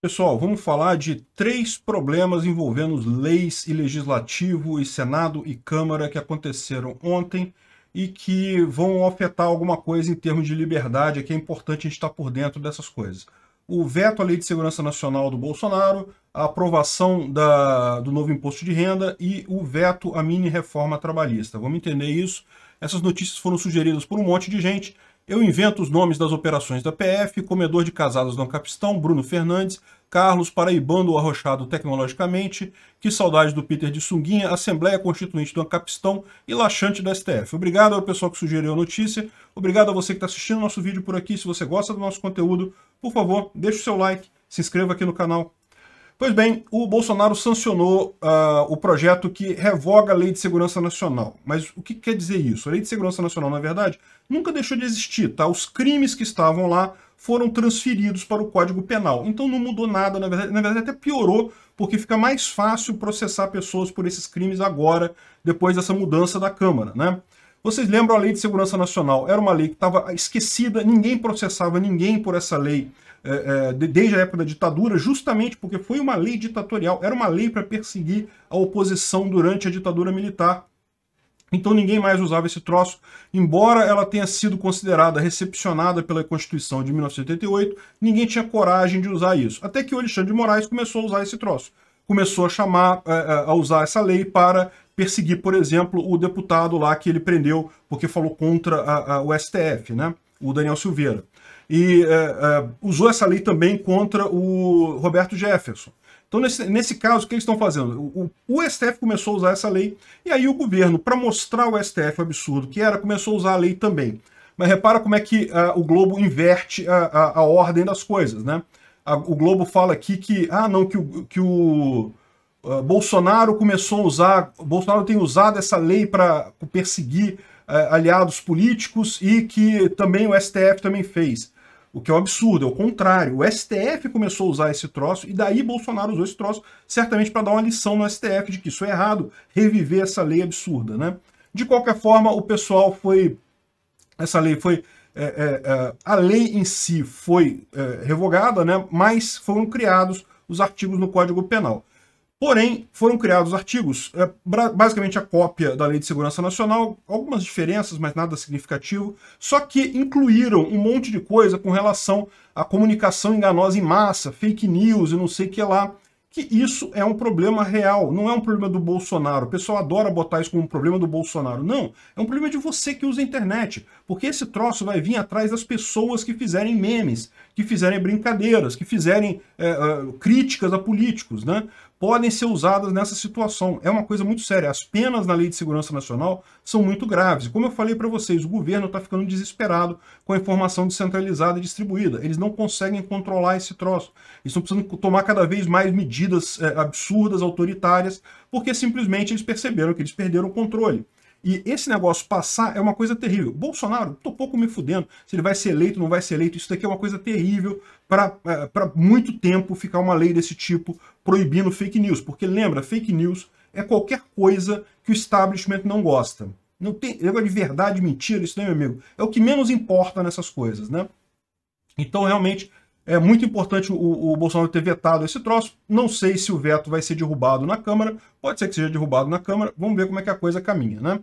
Pessoal, vamos falar de três problemas envolvendo leis e legislativo e Senado e Câmara que aconteceram ontem e que vão afetar alguma coisa em termos de liberdade, é que é importante a gente estar por dentro dessas coisas. O veto à Lei de Segurança Nacional do Bolsonaro, a aprovação da, do novo imposto de renda e o veto à mini reforma trabalhista. Vamos entender isso. Essas notícias foram sugeridas por um monte de gente. Eu invento os nomes das operações da PF, comedor de casadas do Ancapistão, Bruno Fernandes, Carlos Paraibando Arrochado Tecnologicamente, que saudade do Peter de Sunguinha, Assembleia Constituinte do Ancapistão e Laxante da STF. Obrigado ao pessoal que sugeriu a notícia, obrigado a você que está assistindo nosso vídeo por aqui. Se você gosta do nosso conteúdo, por favor, deixe o seu like, se inscreva aqui no canal, Pois bem, o Bolsonaro sancionou uh, o projeto que revoga a Lei de Segurança Nacional. Mas o que quer dizer isso? A Lei de Segurança Nacional, na verdade, nunca deixou de existir, tá? Os crimes que estavam lá foram transferidos para o Código Penal. Então não mudou nada, na verdade, na verdade até piorou, porque fica mais fácil processar pessoas por esses crimes agora, depois dessa mudança da Câmara, né? Vocês lembram a Lei de Segurança Nacional? Era uma lei que estava esquecida, ninguém processava ninguém por essa lei é, é, desde a época da ditadura, justamente porque foi uma lei ditatorial, era uma lei para perseguir a oposição durante a ditadura militar. Então ninguém mais usava esse troço, embora ela tenha sido considerada recepcionada pela Constituição de 1988, ninguém tinha coragem de usar isso. Até que o Alexandre de Moraes começou a usar esse troço. Começou a chamar, é, é, a usar essa lei para perseguir, por exemplo, o deputado lá que ele prendeu porque falou contra a, a, o STF, né? o Daniel Silveira. E é, é, usou essa lei também contra o Roberto Jefferson. Então, nesse, nesse caso, o que eles estão fazendo? O, o, o STF começou a usar essa lei, e aí o governo, para mostrar o STF o absurdo que era, começou a usar a lei também. Mas repara como é que ah, o Globo inverte a, a, a, ordem das coisas, né? A, o Globo fala aqui que, ah, não, que o, que o ah, Bolsonaro começou a usar, Bolsonaro tem usado essa lei para perseguir uh, aliados políticos e que também o STF também fez. O que é um absurdo, é o contrário. O STF começou a usar esse troço e daí Bolsonaro usou esse troço certamente para dar uma lição no STF de que isso é errado, reviver essa lei absurda, né? De qualquer forma, o pessoal foi, essa lei foi é, é, a lei em si foi é, revogada, né, mas foram criados os artigos no Código Penal. Porém, foram criados artigos, é, basicamente a cópia da Lei de Segurança Nacional, algumas diferenças, mas nada significativo, só que incluíram um monte de coisa com relação à comunicação enganosa em massa, fake news e não sei o que lá, que isso é um problema real, não é um problema do Bolsonaro. O pessoal adora botar isso como um problema do Bolsonaro. Não, é um problema de você que usa a internet, porque esse troço vai vir atrás das pessoas que fizerem memes, que fizerem brincadeiras, que fizerem é, é, críticas a políticos, né? podem ser usadas nessa situação. É uma coisa muito séria. As penas na Lei de Segurança Nacional são muito graves. Como eu falei para vocês, o governo está ficando desesperado com a informação descentralizada e distribuída. Eles não conseguem controlar esse troço. Eles estão precisando tomar cada vez mais medidas é, absurdas, autoritárias, porque simplesmente eles perceberam que eles perderam o controle. E esse negócio passar é uma coisa terrível. Bolsonaro, tô pouco me fudendo se ele vai ser eleito, não vai ser eleito. Isso daqui é uma coisa terrível para é, muito tempo ficar uma lei desse tipo proibindo fake news. Porque lembra, fake news é qualquer coisa que o establishment não gosta. Não tem negócio de verdade, mentira, isso daí, meu amigo. É o que menos importa nessas coisas, né? Então, realmente, é muito importante o, o, Bolsonaro ter vetado esse troço. Não sei se o veto vai ser derrubado na Câmara. Pode ser que seja derrubado na Câmara. Vamos ver como é que a coisa caminha, né?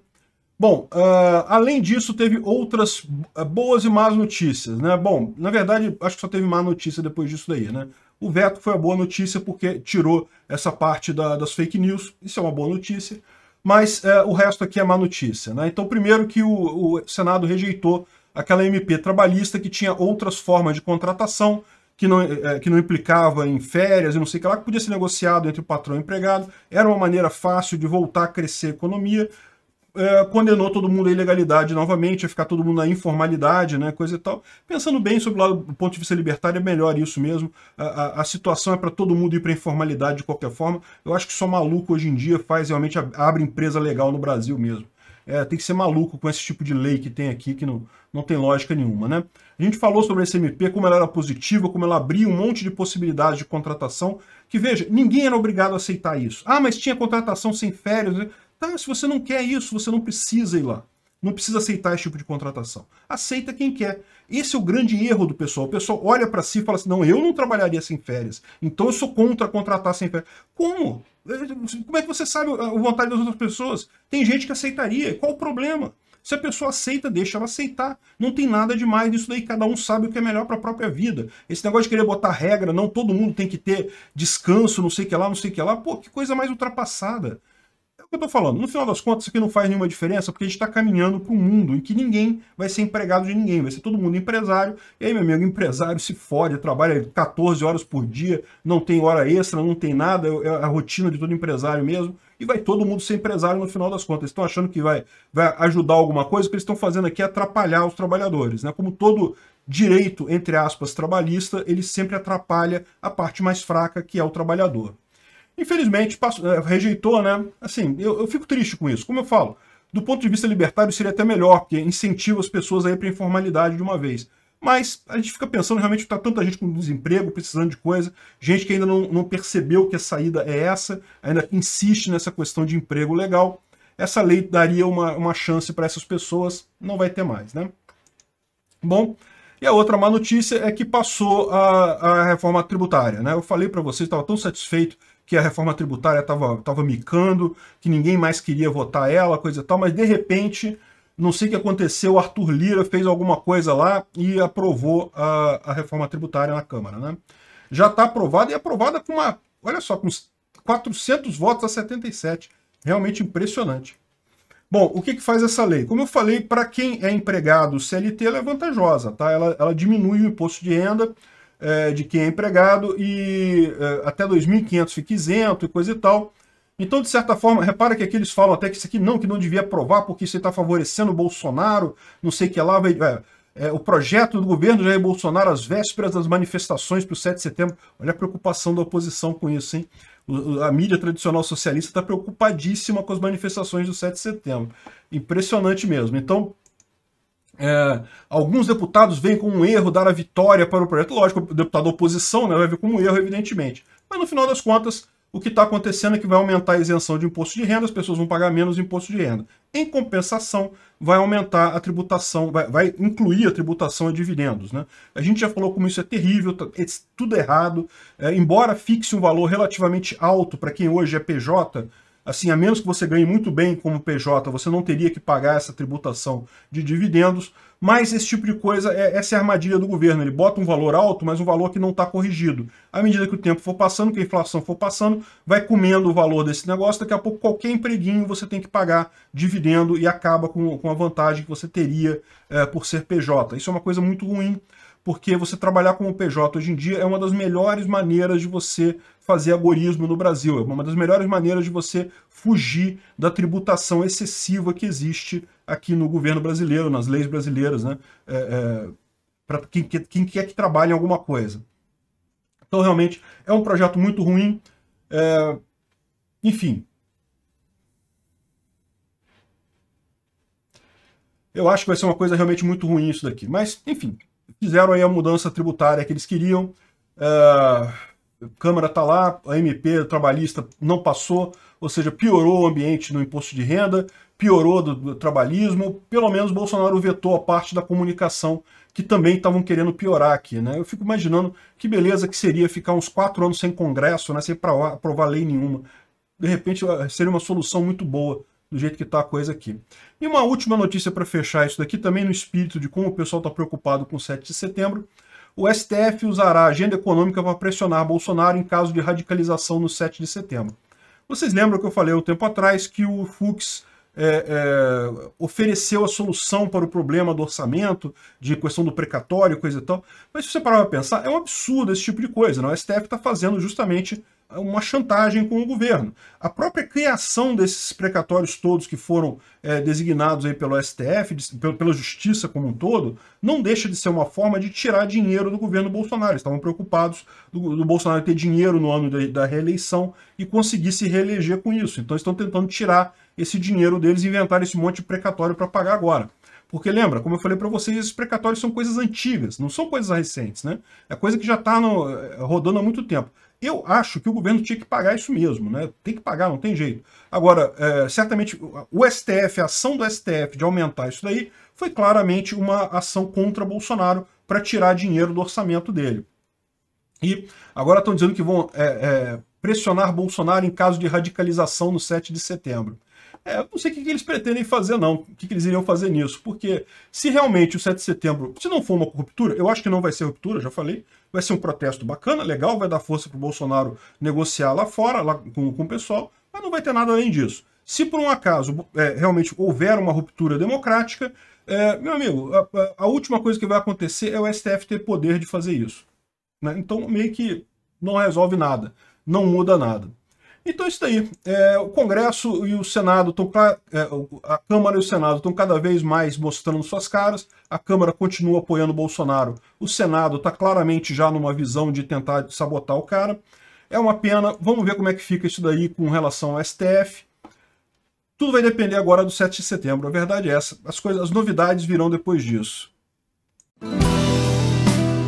Bom, uh, além disso, teve outras ah, boas e más notícias, né? Bom, na verdade, acho que só teve má notícia depois disso daí, né? O veto foi a boa notícia porque tirou essa parte da, das fake news. Isso é uma boa notícia. Mas uh, o resto aqui é má notícia, né? Então, primeiro que o, o Senado rejeitou aquela MP trabalhista que tinha outras formas de contratação, que não, é, que não implicava em férias e não sei o que lá, que podia ser negociado entre o patrão e o empregado, era uma maneira fácil de voltar a crescer a economia, é, condenou todo mundo à ilegalidade novamente, a ficar todo mundo na informalidade, né, coisa e tal. Pensando bem sobre o lado do ponto de vista libertário, é melhor isso mesmo. A, a, a situação é para todo mundo ir para informalidade de qualquer forma. Eu acho que só maluco hoje em dia faz realmente abre empresa legal no Brasil mesmo é, tem que ser maluco com esse tipo de lei que tem aqui, que não, não tem lógica nenhuma, né? A gente falou sobre a SMP, como ela era positiva, como ela abria um monte de possibilidades de contratação, que veja, ninguém era obrigado a aceitar isso. Ah, mas tinha contratação sem férias, né? Tá, se você não quer isso, você não precisa ir lá. Não precisa aceitar esse tipo de contratação. Aceita quem quer. Esse é o grande erro do pessoal. O pessoal olha para si e fala assim: não, eu não trabalharia sem férias. Então eu sou contra contratar sem férias. Como? Como é que você sabe a vontade das outras pessoas? Tem gente que aceitaria. Qual o problema? Se a pessoa aceita, deixa ela aceitar. Não tem nada demais nisso daí, cada um sabe o que é melhor para a própria vida. Esse negócio de querer botar regra, não, todo mundo tem que ter descanso, não sei o que lá, não sei o que lá, pô, que coisa mais ultrapassada. É o que eu estou falando. No final das contas, isso aqui não faz nenhuma diferença, porque a gente está caminhando para um mundo em que ninguém vai ser empregado de ninguém, vai ser todo mundo empresário. E aí, meu amigo, empresário se fode, trabalha 14 horas por dia, não tem hora extra, não tem nada, é a rotina de todo empresário mesmo. E vai todo mundo ser empresário no final das contas. Estão achando que vai, vai ajudar alguma coisa, o que eles estão fazendo aqui é atrapalhar os trabalhadores. Né? Como todo direito, entre aspas, trabalhista, ele sempre atrapalha a parte mais fraca, que é o trabalhador. Infelizmente, passou, eh, rejeitou, né? Assim, eu, eu fico triste com isso. Como eu falo, do ponto de vista libertário seria até melhor, porque incentiva as pessoas a ir para a informalidade de uma vez. Mas a gente fica pensando realmente que está tanta gente com desemprego, precisando de coisa, gente que ainda não, não, percebeu que a saída é essa, ainda insiste nessa questão de emprego legal. Essa lei daria uma, uma chance para essas pessoas, não vai ter mais, né? Bom, e a outra má notícia é que passou a, a reforma tributária, né? Eu falei para vocês, estava tão satisfeito que a reforma tributária estava tava micando, que ninguém mais queria votar ela, coisa e tal, mas de repente, não sei o que aconteceu, Arthur Lira fez alguma coisa lá e aprovou a, a reforma tributária na Câmara. Né? Já está aprovada e é aprovada com uma, olha só, com 400 votos a 77. Realmente impressionante. Bom, o que, que faz essa lei? Como eu falei, para quem é empregado CLT, ela é vantajosa, tá? Ela, ela diminui o imposto de renda, é, de quem é empregado e é, até 2.500 fica isento e coisa e tal. Então, de certa forma, repara que aqui eles falam até que isso aqui não, que não devia aprovar porque isso está favorecendo o Bolsonaro, não sei o que lá, vai, é, é o projeto do governo já é Bolsonaro às vésperas das manifestações para o 7 de setembro. Olha a preocupação da oposição com isso, hein? a mídia tradicional socialista está preocupadíssima com as manifestações do 7 de setembro. Impressionante mesmo. Então, é, alguns deputados veem como um erro dar a vitória para o projeto. Lógico, o deputado da oposição né, vai ver como um erro, evidentemente. Mas no final das contas, o que está acontecendo é que vai aumentar a isenção de imposto de renda, as pessoas vão pagar menos imposto de renda. Em compensação, vai aumentar a tributação, vai, vai incluir a tributação a dividendos. Né? A gente já falou como isso é terrível, tá, é tudo errado. É, embora fixe um valor relativamente alto para quem hoje é PJ, Assim, a menos que você ganhe muito bem como PJ, você não teria que pagar essa tributação de dividendos, mas esse tipo de coisa, é, essa é a armadilha do governo. Ele bota um valor alto, mas um valor que não está corrigido. À medida que o tempo for passando, que a inflação for passando, vai comendo o valor desse negócio, daqui a pouco qualquer empreguinho você tem que pagar dividendo e acaba com, com a vantagem que você teria é, por ser PJ. Isso é uma coisa muito ruim, porque você trabalhar como PJ hoje em dia é uma das melhores maneiras de você fazer agorismo no Brasil. É uma das melhores maneiras de você fugir da tributação excessiva que existe aqui no governo brasileiro, nas leis brasileiras, né? É, é, para quem, quem, quer que trabalhe em alguma coisa. Então, realmente, é um projeto muito ruim. É, enfim. Eu acho que vai ser uma coisa realmente muito ruim isso daqui. Mas, enfim, fizeram aí a mudança tributária que eles queriam. Uh, Câmara está lá, a MP trabalhista não passou, ou seja, piorou o ambiente no imposto de renda, piorou do, do trabalhismo, pelo menos Bolsonaro vetou a parte da comunicação que também estavam querendo piorar aqui, né? Eu fico imaginando que beleza que seria ficar uns quatro anos sem congresso, né, sem aprovar lei nenhuma. De repente ah, seria uma solução muito boa do jeito que está a coisa aqui. E uma última notícia para fechar isso daqui, também no espírito de como o pessoal está preocupado com o 7 de setembro, o STF usará a agenda econômica para pressionar Bolsonaro em caso de radicalização no 7 de setembro. Vocês lembram que eu falei um tempo atrás que o Fux é, é, ofereceu a solução para o problema do orçamento, de questão do precatório, coisa e tal. Mas se você parar para pensar, é um absurdo esse tipo de coisa. Não? Né? O STF está fazendo justamente uma chantagem com o governo. A própria criação desses precatórios todos que foram é, designados aí pelo STF, de, pela justiça como um todo, não deixa de ser uma forma de tirar dinheiro do governo Bolsonaro. estavam preocupados do, do, Bolsonaro ter dinheiro no ano da, da reeleição e conseguir se reeleger com isso. Então estão tentando tirar esse dinheiro deles e inventaram esse monte de precatório para pagar agora. Porque lembra, como eu falei para vocês, esses precatórios são coisas antigas, não são coisas recentes, né? É coisa que já está eh, rodando há muito tempo. Eu acho que o governo tinha que pagar isso mesmo, né? Tem que pagar, não tem jeito. Agora, é, certamente o STF, a ação do STF de aumentar isso daí, foi claramente uma ação contra Bolsonaro para tirar dinheiro do orçamento dele. E agora estão dizendo que vão é, é, pressionar Bolsonaro em caso de radicalização no 7 de setembro. É, não sei o que, eles pretendem fazer, não. O que, que, eles iriam fazer nisso. Porque se realmente o 7 de setembro, se não for uma ruptura, eu acho que não vai ser ruptura, já falei, vai ser um protesto bacana, legal, vai dar força para o Bolsonaro negociar lá fora, lá com, com o pessoal, mas não vai ter nada além disso. Se por um acaso é, realmente houver uma ruptura democrática, é, meu amigo, a, a, última coisa que vai acontecer é o STF ter poder de fazer isso. Né? Então, meio que não resolve nada, não muda nada. Então é isso daí. É, o Congresso e o Senado estão. É, a Câmara e o Senado estão cada vez mais mostrando suas caras. A Câmara continua apoiando o Bolsonaro. O Senado está claramente já numa visão de tentar sabotar o cara. É uma pena. Vamos ver como é que fica isso daí com relação ao STF. Tudo vai depender agora do 7 de setembro. A verdade é essa. As, coisas, as novidades virão depois disso.